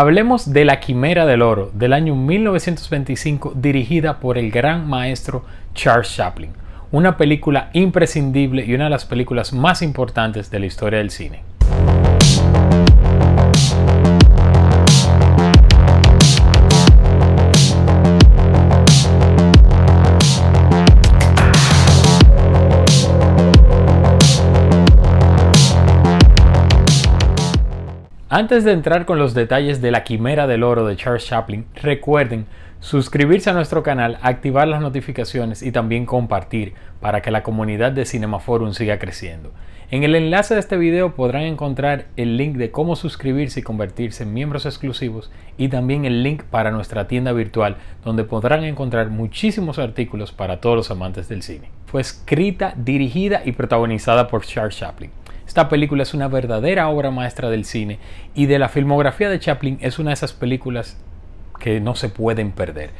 Hablemos de La Quimera del Oro del año 1925 dirigida por el gran maestro Charles Chaplin, una película imprescindible y una de las películas más importantes de la historia del cine. Antes de entrar con los detalles de la quimera del oro de Charles Chaplin, recuerden suscribirse a nuestro canal, activar las notificaciones y también compartir para que la comunidad de Cinemaforum siga creciendo. En el enlace de este video podrán encontrar el link de cómo suscribirse y convertirse en miembros exclusivos y también el link para nuestra tienda virtual donde podrán encontrar muchísimos artículos para todos los amantes del cine. Fue escrita, dirigida y protagonizada por Charles Chaplin. Esta película es una verdadera obra maestra del cine y de la filmografía de Chaplin es una de esas películas que no se pueden perder.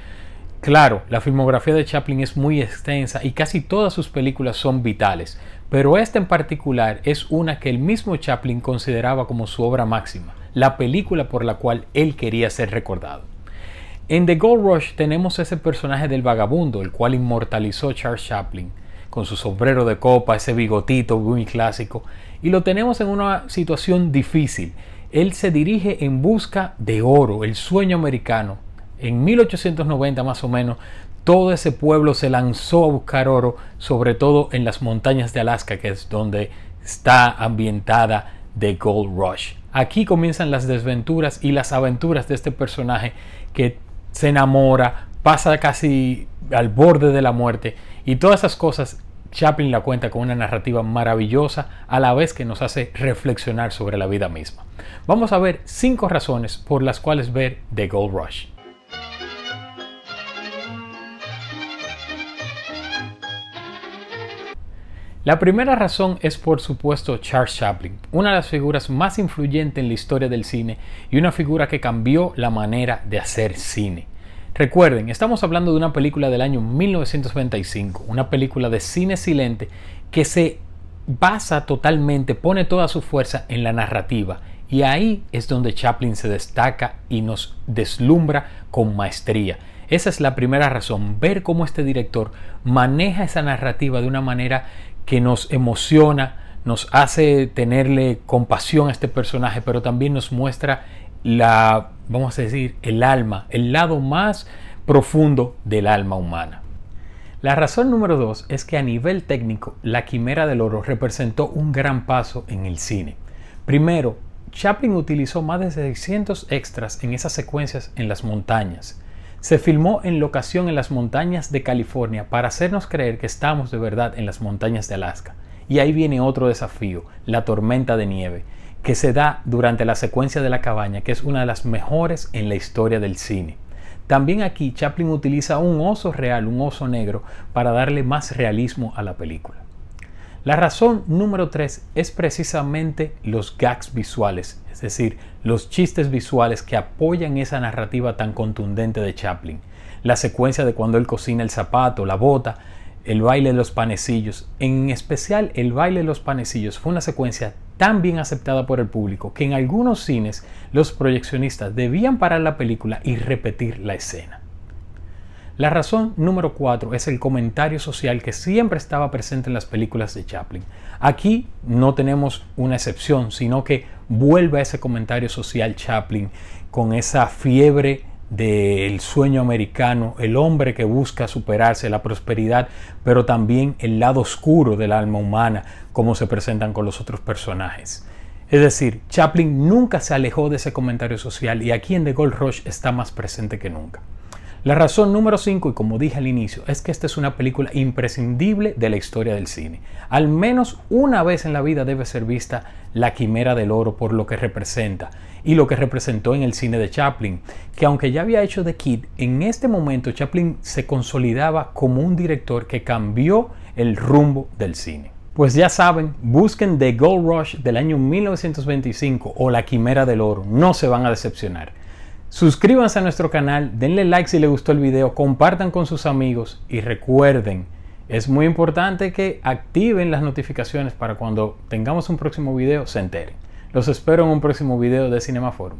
Claro, la filmografía de Chaplin es muy extensa y casi todas sus películas son vitales, pero esta en particular es una que el mismo Chaplin consideraba como su obra máxima, la película por la cual él quería ser recordado. En The Gold Rush tenemos ese personaje del vagabundo, el cual inmortalizó Charles Chaplin con su sombrero de copa, ese bigotito muy clásico, y lo tenemos en una situación difícil. Él se dirige en busca de oro, el sueño americano. En 1890 más o menos, todo ese pueblo se lanzó a buscar oro, sobre todo en las montañas de Alaska, que es donde está ambientada The Gold Rush. Aquí comienzan las desventuras y las aventuras de este personaje que se enamora, pasa casi al borde de la muerte y todas esas cosas Chaplin la cuenta con una narrativa maravillosa a la vez que nos hace reflexionar sobre la vida misma. Vamos a ver cinco razones por las cuales ver The Gold Rush. La primera razón es por supuesto Charles Chaplin, una de las figuras más influyentes en la historia del cine y una figura que cambió la manera de hacer cine. Recuerden, estamos hablando de una película del año 1925, una película de cine silente que se basa totalmente, pone toda su fuerza en la narrativa. Y ahí es donde Chaplin se destaca y nos deslumbra con maestría. Esa es la primera razón, ver cómo este director maneja esa narrativa de una manera que nos emociona, nos hace tenerle compasión a este personaje, pero también nos muestra la vamos a decir, el alma, el lado más profundo del alma humana. La razón número dos es que a nivel técnico, La Quimera del Oro representó un gran paso en el cine. Primero, Chaplin utilizó más de 600 extras en esas secuencias en las montañas. Se filmó en locación en las montañas de California para hacernos creer que estamos de verdad en las montañas de Alaska. Y ahí viene otro desafío, la tormenta de nieve que se da durante la secuencia de la cabaña, que es una de las mejores en la historia del cine. También aquí Chaplin utiliza un oso real, un oso negro, para darle más realismo a la película. La razón número 3 es precisamente los gags visuales, es decir, los chistes visuales que apoyan esa narrativa tan contundente de Chaplin. La secuencia de cuando él cocina el zapato, la bota, el baile de los panecillos, en especial el baile de los panecillos, fue una secuencia tan bien aceptada por el público que en algunos cines los proyeccionistas debían parar la película y repetir la escena. La razón número cuatro es el comentario social que siempre estaba presente en las películas de Chaplin. Aquí no tenemos una excepción, sino que vuelve a ese comentario social Chaplin con esa fiebre del sueño americano, el hombre que busca superarse, la prosperidad, pero también el lado oscuro del alma humana, como se presentan con los otros personajes. Es decir, Chaplin nunca se alejó de ese comentario social y aquí en The Gold Rush está más presente que nunca. La razón número 5, y como dije al inicio, es que esta es una película imprescindible de la historia del cine. Al menos una vez en la vida debe ser vista La Quimera del Oro por lo que representa y lo que representó en el cine de Chaplin, que aunque ya había hecho The Kid, en este momento Chaplin se consolidaba como un director que cambió el rumbo del cine. Pues ya saben, busquen The Gold Rush del año 1925 o La Quimera del Oro, no se van a decepcionar. Suscríbanse a nuestro canal, denle like si les gustó el video, compartan con sus amigos y recuerden, es muy importante que activen las notificaciones para cuando tengamos un próximo video se enteren. Los espero en un próximo video de Cinemaforum.